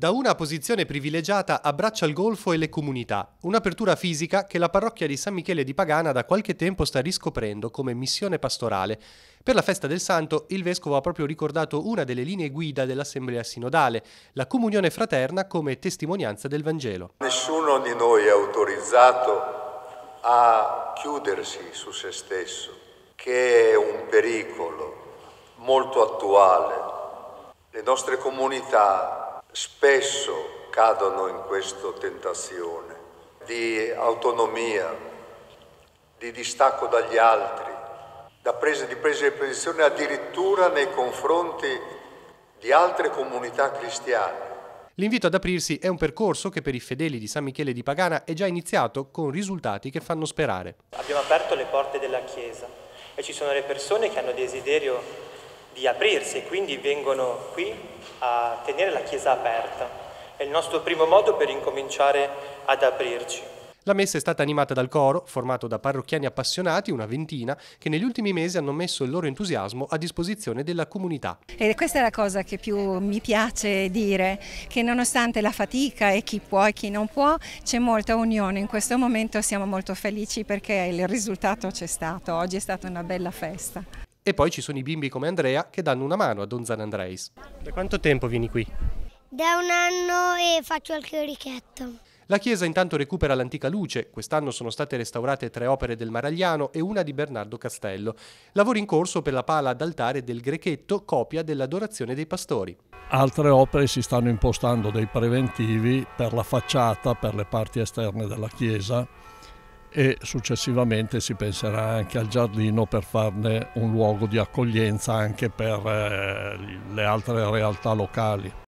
Da una posizione privilegiata abbraccia il golfo e le comunità, un'apertura fisica che la parrocchia di San Michele di Pagana da qualche tempo sta riscoprendo come missione pastorale. Per la festa del santo il vescovo ha proprio ricordato una delle linee guida dell'assemblea sinodale, la comunione fraterna come testimonianza del Vangelo. Nessuno di noi è autorizzato a chiudersi su se stesso, che è un pericolo molto attuale. Le nostre comunità spesso cadono in questa tentazione di autonomia, di distacco dagli altri, presa, di presa di posizione addirittura nei confronti di altre comunità cristiane. L'invito ad aprirsi è un percorso che per i fedeli di San Michele di Pagana è già iniziato con risultati che fanno sperare. Abbiamo aperto le porte della Chiesa e ci sono le persone che hanno desiderio di aprirsi e quindi vengono qui a tenere la Chiesa aperta. È il nostro primo modo per incominciare ad aprirci. La messa è stata animata dal coro, formato da parrocchiani appassionati, una ventina, che negli ultimi mesi hanno messo il loro entusiasmo a disposizione della comunità. E questa è la cosa che più mi piace dire, che nonostante la fatica e chi può e chi non può, c'è molta unione. In questo momento siamo molto felici perché il risultato c'è stato, oggi è stata una bella festa. E poi ci sono i bimbi come Andrea che danno una mano a Don Zan Andreis. Da quanto tempo vieni qui? Da un anno e faccio il chierichetto. La chiesa intanto recupera l'antica luce, quest'anno sono state restaurate tre opere del Maragliano e una di Bernardo Castello. Lavori in corso per la pala ad altare del Grechetto, copia dell'adorazione dei pastori. Altre opere si stanno impostando dei preventivi per la facciata, per le parti esterne della chiesa e successivamente si penserà anche al giardino per farne un luogo di accoglienza anche per eh, le altre realtà locali.